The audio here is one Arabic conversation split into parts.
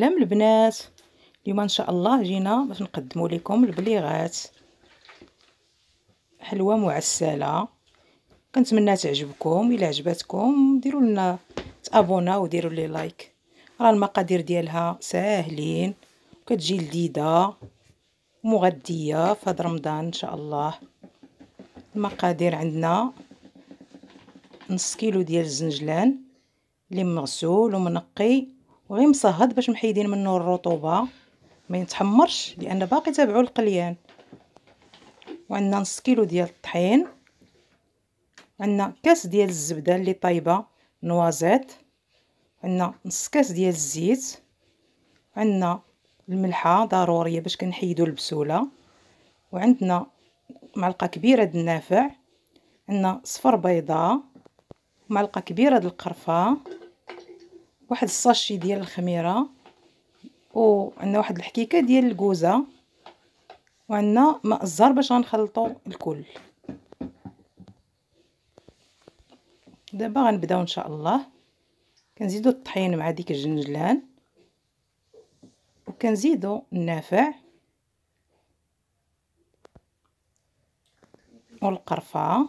السلام البنات اليوم ان شاء الله جينا باش نقدموا لكم البليغات حلوه معسله كنتمنى تعجبكم الا عجبتكم ديروا لنا تابونا وديروا لي لايك راه المقادير ديالها ساهلين وكتجي لذيذه ومغذيه في رمضان ان شاء الله المقادير عندنا نص كيلو ديال الزنجلان اللي مغسول ومنقي وغير مصهد باش محيدين منه الرطوبه ما يتحمرش لان باقي تابعو القليان وعندنا نص كيلو ديال الطحين عندنا كاس ديال الزبده اللي طايبه نوازيت عندنا نص كاس ديال الزيت عندنا الملحه ضروريه باش كنحيدو البسوله وعندنا معلقه كبيره د النافع عندنا صفر بيضاء معلقه كبيره د القرفه واحد الساشي ديال الخميره وعندنا واحد الحكيكه ديال الكوزه وعندنا ماء الزهر باش غنخلطو الكل دابا غنبداو ان شاء الله كنزيدو الطحين مع ديك الجنجلان وكنزيدو النافع والقرفه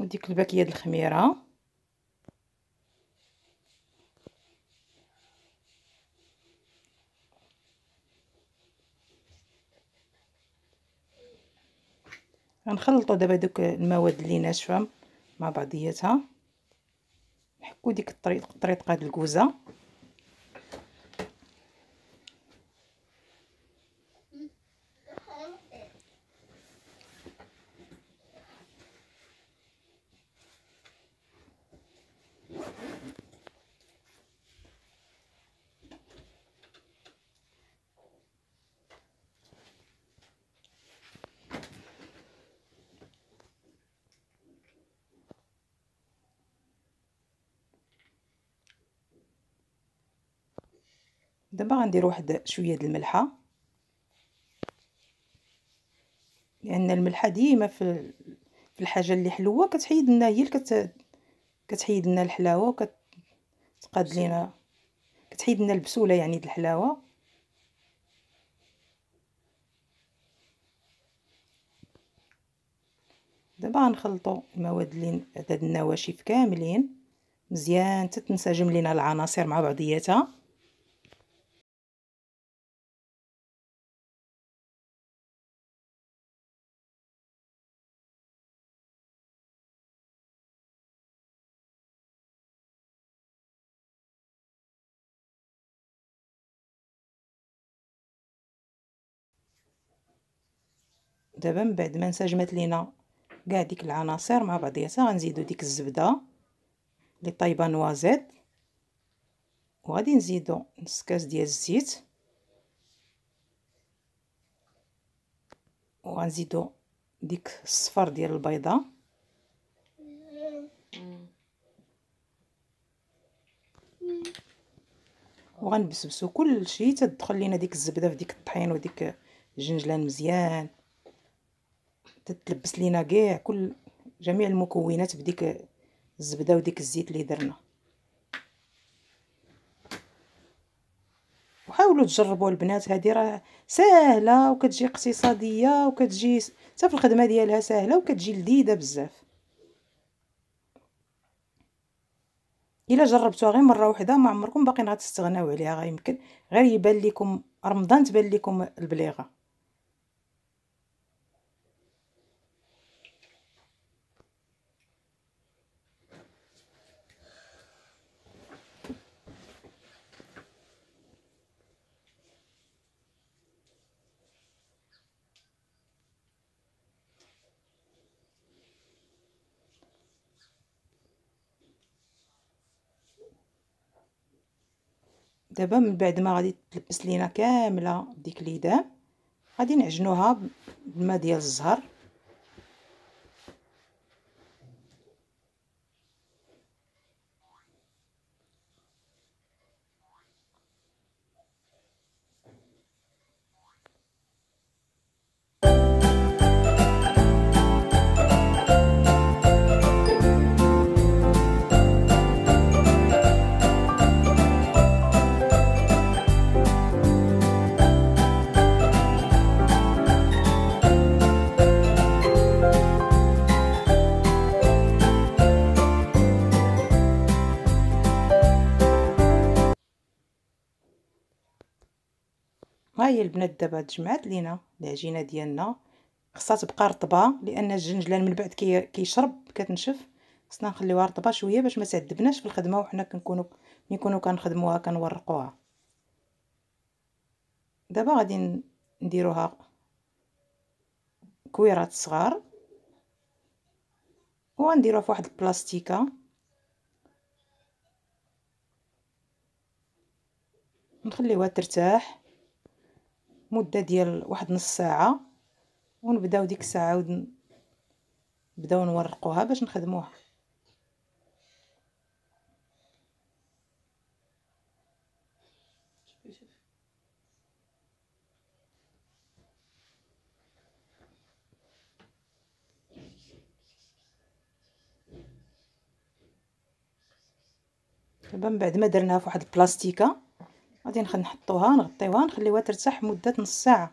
وديك الباكيه ديال الخميره غنخلطوا دابا دوك المواد اللي ناشفه مع بعضياتها نحكو ديك الطريقه ديال الكوزه دابا غندير واحد شويه د الملحه لان الملحه ديما في في الحاجه اللي حلوه كتحيد لنا هي كت كتحيد لنا الحلاوه وكتقاد لينا كتحيد لنا البسوله يعني د الحلاوه دابا غنخلطوا المواد اللي هاد النواشف كاملين مزيان تتنسجم لينا العناصر مع بعضياتها دابا من بعد ما انسجمت لينا كاع ديك العناصر مع بعضياتها غنزيدو ديك الزبده اللي طايبه نوازيط وغادي نزيدو نص كاس ديال الزيت وغنزيدو ديك الصفر ديال البيضه وغنبسبسو كلشي تدخل لينا ديك الزبده في ديك الطحين وديك الجنجلان مزيان تتلبس لينا كاع كل جميع المكونات بديك الزبده وديك الزيت اللي درنا وحاولوا تجربوا البنات هذه راه ساهله وكتجي اقتصاديه وكتجي حتى في الخدمه ديالها ساهله وكتجي لذيذه بزاف الا جربتوها غير مره واحده ما عمركم باقيين غتستغناو عليها غيمكن غير يبان لكم رمضان تبان لكم البليغه دابا من بعد ما غادي تلبس لينا كامله ديك ليدام غادي نعجنوها بالماء ديال الزهر ها هي البنات دابا تجمعات لينا العجينه ديالنا خصها تبقى رطبه لان الجنجلان من بعد كي كيشرب كتنشف خصنا نخليوها رطبه شويه باش ما تعذبناش في الخدمه وحنا كنكونوا ملي كنكونوا كنخدموها كنورقوها دابا غادي نديروها كويرات صغار وغنديروها في واحد البلاستيكه نخليوها ترتاح مده ديال واحد نص ساعه ونبداو ديك الساعه عاود نبداو نورقوها باش نخدموها دابا من بعد ما درناها فواحد البلاستيكه غادي نحطوها نغطيوها نخليوها ترتاح مده نص ساعه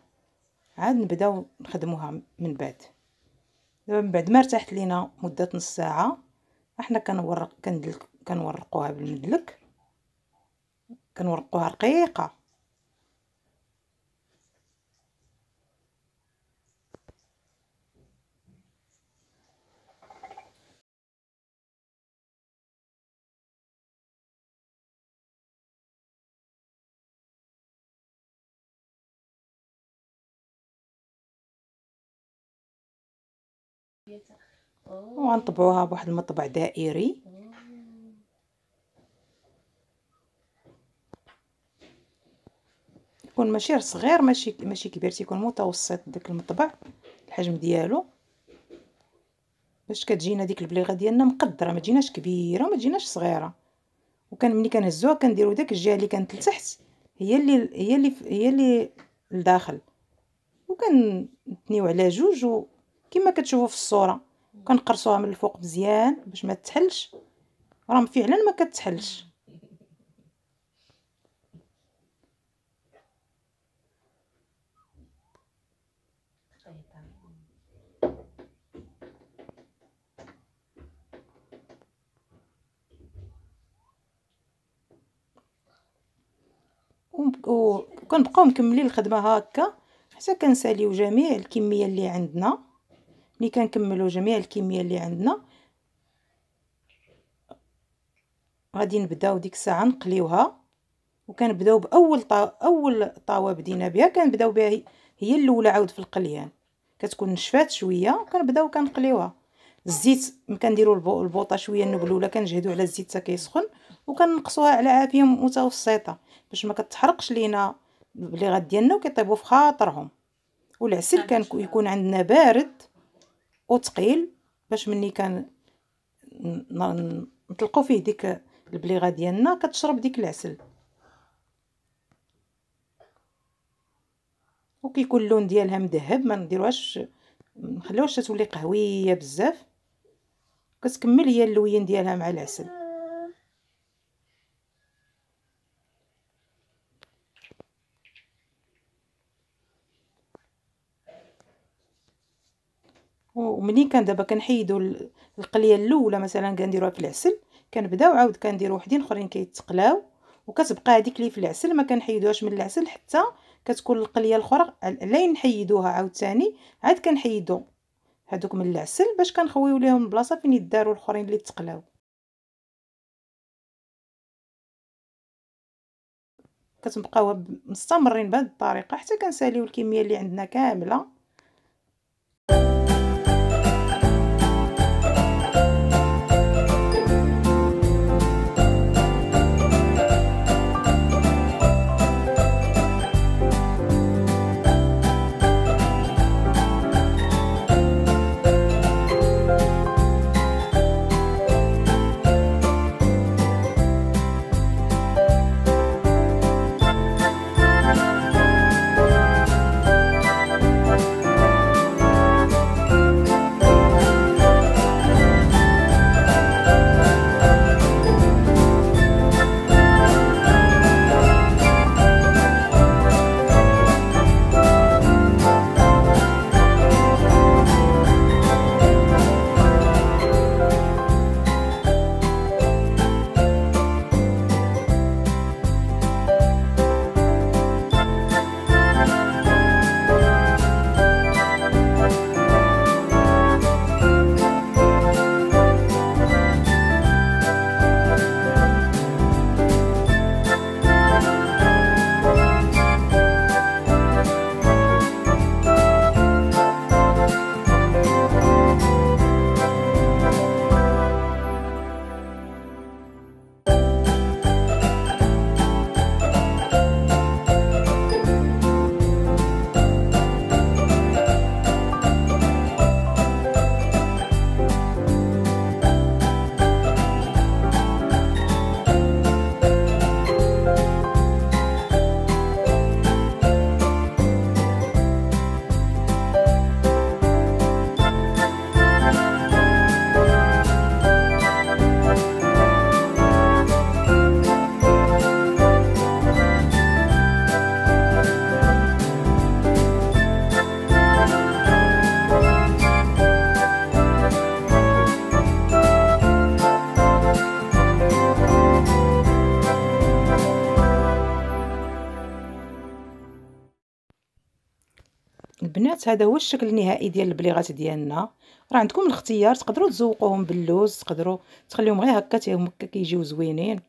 عاد نبداو نخدموها من بعد دابا من بعد ما ارتاحت لينا مده نص ساعه احنا كنورق كندلك كنورقوها بالمدلك كنورقوها رقيقه وغنطبعوها بواحد المطبع دائري يكون ماشي صغير ماشي ماشي كبير تيكون متوسط داك المطبع الحجم ديالو باش كتجينا ديك البليغه ديالنا مقدره ما تجيناش كبيره وما تجيناش صغيره وكان ملي كنهزوها كنديروا داك الجهه اللي كانت لتحت هي اللي هي اللي هي اللي لداخل وكنتنيو على جوج و كما كتشوفوا في الصوره كنقرصوها من الفوق مزيان باش ما تحلش راه فعلا ما كتحلش وكنبقاو مكملين الخدمه هكا حتى كنساليو جميع الكميه اللي عندنا ملي كنكملوا جميع الكميه اللي عندنا غادي نبداو ديك الساعه نقليوها وكنبداو باول طا... اول طاوه بدينا بها كنبداو بها هي, هي الاولى عاود في القليان كتكون نشفات شويه وكنبداو كنقليوها الزيت كنديروا البوطه شويه الاولى كنجهدوا على الزيت حتى كيسخن وكنقصوها على عافيه متوسطه باش ما كتحرقش لينا اللي ديالنا وكيطيبوا في خاطرهم والعسل كان يكون عندنا بارد وثقيل باش مني كان نطلقوا فيه ديك البليغه ديالنا كتشرب ديك العسل وكيكون اللون ديالها مذهب ما نديروهاش نخليوهاش تولي قهويه بزاف كتكمل هي اللوين ديالها مع العسل ومني كان دابا كنحيدو القليه الاولى مثلا كنديروها في العسل كنبداو عاود كنديرو وحدين اخرين كيتقلاو وكتبقى هذيك اللي في العسل ما كنحيدوهاش من العسل حتى كتكون القليه الاخرى لين نحيدوها عاوتاني عاد كنحيدو هادوك من العسل باش كنخويو ليهم البلاصه فين يداروا الاخرين اللي تقلاو كتبقاو مستمرين بهاد الطريقه حتى كنساليو الكميه اللي عندنا كامله هذا هو الشكل النهائي ديال البليغات ديالنا راه عندكم الاختيار تقدروا تزوقوهم باللوز تقدروا تخليهم غير هكا تيهم هكا كيجيو زوينين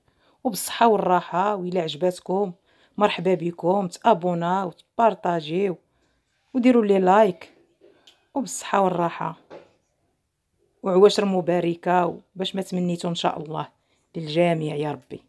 وبالصحه والراحه ويلا عجباتكم مرحبا بكم تابوناو وتبارطاجيو وديروا لي لايك وبالصحه والراحه وعواشر مباركه باش ما تمنيتو ان شاء الله للجميع يا ربي